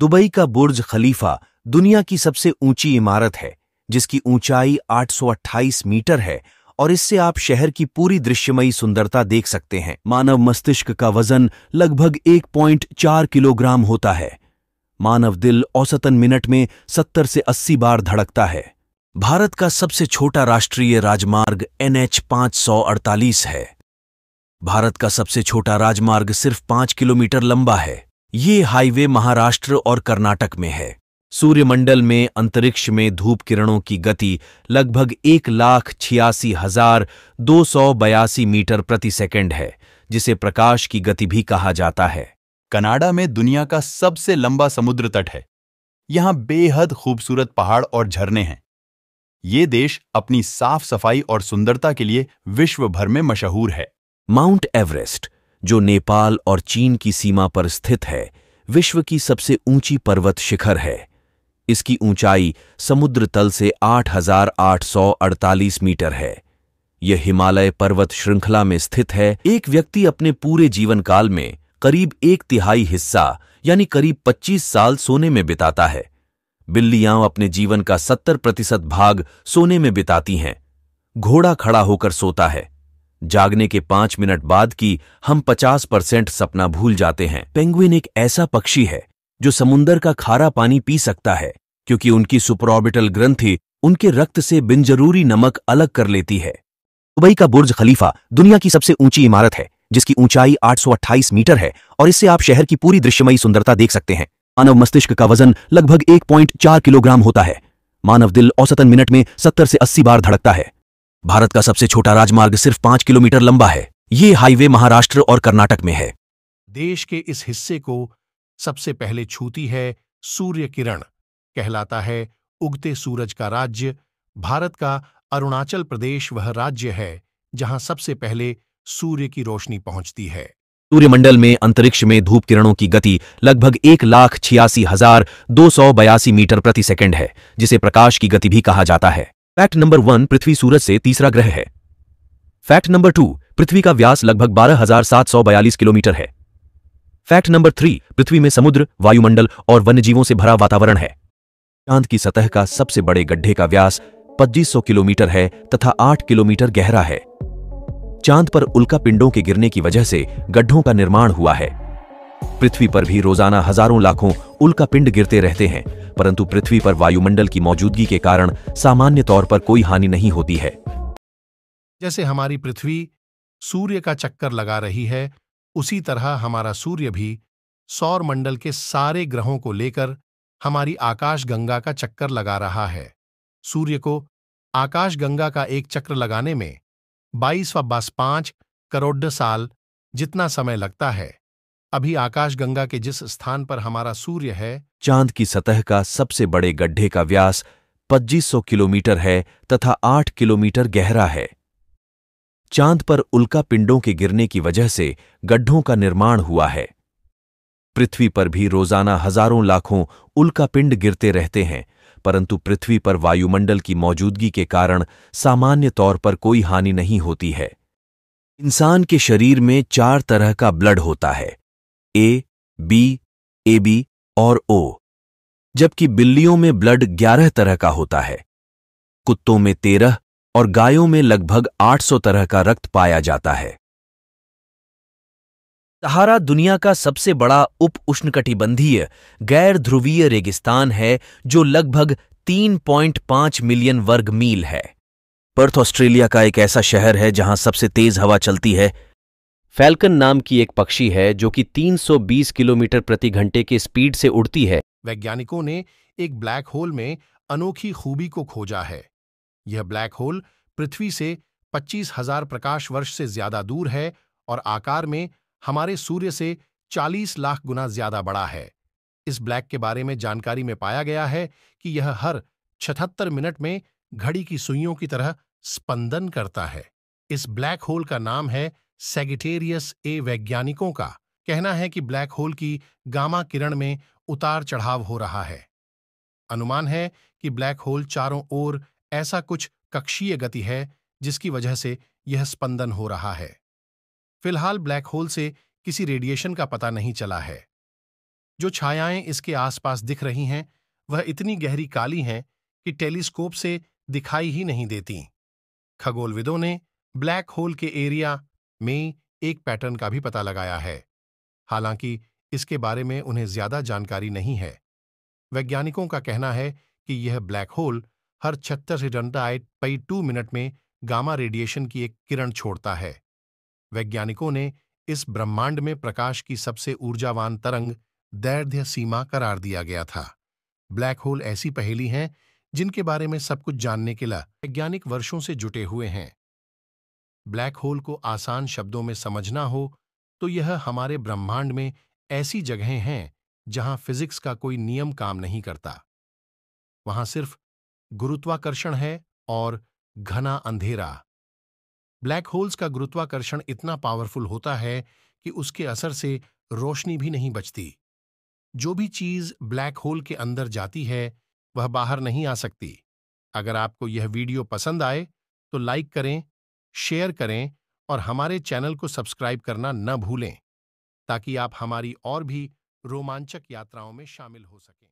Dubai का बुर्ज खलीफा दुनिया की सबसे ऊंची इमारत है जिसकी ऊंचाई 828 मीटर है और इससे आप शहर की पूरी दृश्यमयी सुंदरता देख सकते हैं मानव मस्तिष्क का वजन लगभग 1.4 किलोग्राम होता है मानव दिल औसतन मिनट में 70 से 80 बार धड़कता है भारत का सबसे छोटा राष्ट्रीय राजमार्ग एनएच 548 है भारत का सबसे छोटा राजमार्ग सिर्फ पांच किलोमीटर लंबा है ये हाईवे महाराष्ट्र और कर्नाटक में है सूर्यमंडल में अंतरिक्ष में धूप किरणों की गति लगभग एक लाख छियासी हजार दो सौ बयासी मीटर प्रति सेकंड है जिसे प्रकाश की गति भी कहा जाता है कनाडा में दुनिया का सबसे लंबा समुद्र तट है यहां बेहद खूबसूरत पहाड़ और झरने हैं ये देश अपनी साफ सफाई और सुंदरता के लिए विश्व भर में मशहूर है माउंट एवरेस्ट जो नेपाल और चीन की सीमा पर स्थित है विश्व की सबसे ऊंची पर्वत शिखर है इसकी ऊंचाई समुद्र तल से 8,848 मीटर है यह हिमालय पर्वत श्रृंखला में स्थित है एक व्यक्ति अपने पूरे जीवन काल में करीब एक तिहाई हिस्सा यानी करीब 25 साल सोने में बिताता है बिल्लियां अपने जीवन का 70 प्रतिशत भाग सोने में बिताती हैं घोड़ा खड़ा होकर सोता है जागने के पांच मिनट बाद की हम पचास परसेंट सपना भूल जाते हैं पेंगुइन एक ऐसा पक्षी है जो समुन्दर का खारा पानी पी सकता है क्योंकि उनकी सुपरऑर्बिटल ग्रंथि उनके रक्त से बिनजरूरी नमक अलग कर लेती है दुबई का बुर्ज खलीफा दुनिया की सबसे ऊंची इमारत है जिसकी ऊंचाई 828 मीटर है और इससे आप शहर की पूरी दृश्यमयी सुंदरता देख सकते हैं मानव मस्तिष्क का वजन लगभग 1.4 किलोग्राम होता है मानव दिल औसतन मिनट में 70 से 80 बार धड़कता है भारत का सबसे छोटा राजमार्ग सिर्फ पांच किलोमीटर लंबा है ये हाईवे महाराष्ट्र और कर्नाटक में है देश के इस हिस्से को सबसे पहले छूती है सूर्य किरण कहलाता है उगते सूरज का राज्य भारत का अरुणाचल प्रदेश वह राज्य है जहां सबसे पहले सूर्य की रोशनी पहुंचती है सूर्यमंडल में अंतरिक्ष में धूप किरणों की गति लगभग एक लाख छियासी हजार दो सौ बयासी मीटर प्रति सेकंड है जिसे प्रकाश की गति भी कहा जाता है फैक्ट नंबर वन पृथ्वी सूरज से तीसरा ग्रह है फैक्ट नंबर टू पृथ्वी का व्यास लगभग 12,742 किलोमीटर है फैक्ट नंबर थ्री पृथ्वी में समुद्र वायुमंडल और वन्यजीवों से भरा वातावरण है चांद की सतह का सबसे बड़े गड्ढे का व्यास 2500 किलोमीटर है तथा 8 किलोमीटर गहरा है चांद पर उल्का पिंडों के गिरने की वजह से गड्ढों का निर्माण हुआ है पृथ्वी पर भी रोजाना हजारों लाखों उल्का पिंड गिरते रहते हैं परंतु पृथ्वी पर वायुमंडल की मौजूदगी के कारण सामान्य तौर पर कोई हानि नहीं होती है जैसे हमारी पृथ्वी सूर्य का चक्कर लगा रही है उसी तरह हमारा सूर्य भी सौर मंडल के सारे ग्रहों को लेकर हमारी आकाशगंगा का चक्कर लगा रहा है सूर्य को आकाशगंगा का एक चक्र लगाने में बाईस व बस पांच करोड़ साल जितना समय लगता है अभी आकाशगंगा के जिस स्थान पर हमारा सूर्य है चांद की सतह का सबसे बड़े गड्ढे का व्यास 2500 किलोमीटर है तथा 8 किलोमीटर गहरा है चांद पर उल्का पिंडों के गिरने की वजह से गड्ढों का निर्माण हुआ है पृथ्वी पर भी रोजाना हजारों लाखों उल्का पिंड गिरते रहते हैं परंतु पृथ्वी पर वायुमंडल की मौजूदगी के कारण सामान्य तौर पर कोई हानि नहीं होती है इंसान के शरीर में चार तरह का ब्लड होता है ए बी ए बी और ओ जबकि बिल्लियों में ब्लड ग्यारह तरह का होता है कुत्तों में तेरह और गायों में लगभग 800 तरह का रक्त पाया जाता है सहारा दुनिया का सबसे बड़ा उप उष्णकटिबंधीय गैर ध्रुवीय रेगिस्तान है जो लगभग 3.5 मिलियन वर्ग मील है पर्थ ऑस्ट्रेलिया का एक ऐसा शहर है जहां सबसे तेज हवा चलती है फैल्कन नाम की एक पक्षी है जो कि 320 किलोमीटर प्रति घंटे के स्पीड से उड़ती है वैज्ञानिकों ने एक ब्लैक होल में अनोखी खूबी को खोजा है यह ब्लैक होल पृथ्वी से 25,000 प्रकाश वर्ष से ज्यादा दूर है और आकार में हमारे सूर्य से 40 लाख गुना ज्यादा बड़ा है इस ब्लैक के बारे में जानकारी में पाया गया है कि यह हर 76 मिनट में घड़ी की सुइयों की तरह स्पंदन करता है इस ब्लैक होल का नाम है सेगिटेरियस ए वैज्ञानिकों का कहना है कि ब्लैक होल की गामा किरण में उतार चढ़ाव हो रहा है अनुमान है कि ब्लैक होल चारों ओर ऐसा कुछ कक्षीय गति है जिसकी वजह से यह स्पंदन हो रहा है फिलहाल ब्लैक होल से किसी रेडिएशन का पता नहीं चला है जो छायाएं इसके आसपास दिख रही हैं वह इतनी गहरी काली हैं कि टेलीस्कोप से दिखाई ही नहीं देती खगोलविदों ने ब्लैक होल के एरिया में एक पैटर्न का भी पता लगाया है हालांकि इसके बारे में उन्हें ज्यादा जानकारी नहीं है वैज्ञानिकों का कहना है कि यह ब्लैक होल हर छत्तर हिडनडाइट पई टू मिनट में गामा रेडिएशन की एक किरण छोड़ता है वैज्ञानिकों ने इस ब्रह्मांड में प्रकाश की सबसे ऊर्जावान तरंग दैर्घ्य सीमा करार दिया गया था ब्लैक होल ऐसी पहेली हैं जिनके बारे में सब कुछ जानने के लिए वैज्ञानिक वर्षों से जुटे हुए हैं ब्लैक होल को आसान शब्दों में समझना हो तो यह हमारे ब्रह्मांड में ऐसी जगहें हैं जहां फिजिक्स का कोई नियम काम नहीं करता वहां सिर्फ गुरुत्वाकर्षण है और घना अंधेरा ब्लैक होल्स का गुरुत्वाकर्षण इतना पावरफुल होता है कि उसके असर से रोशनी भी नहीं बचती जो भी चीज ब्लैक होल के अंदर जाती है वह बाहर नहीं आ सकती अगर आपको यह वीडियो पसंद आए तो लाइक करें शेयर करें और हमारे चैनल को सब्सक्राइब करना न भूलें ताकि आप हमारी और भी रोमांचक यात्राओं में शामिल हो सकें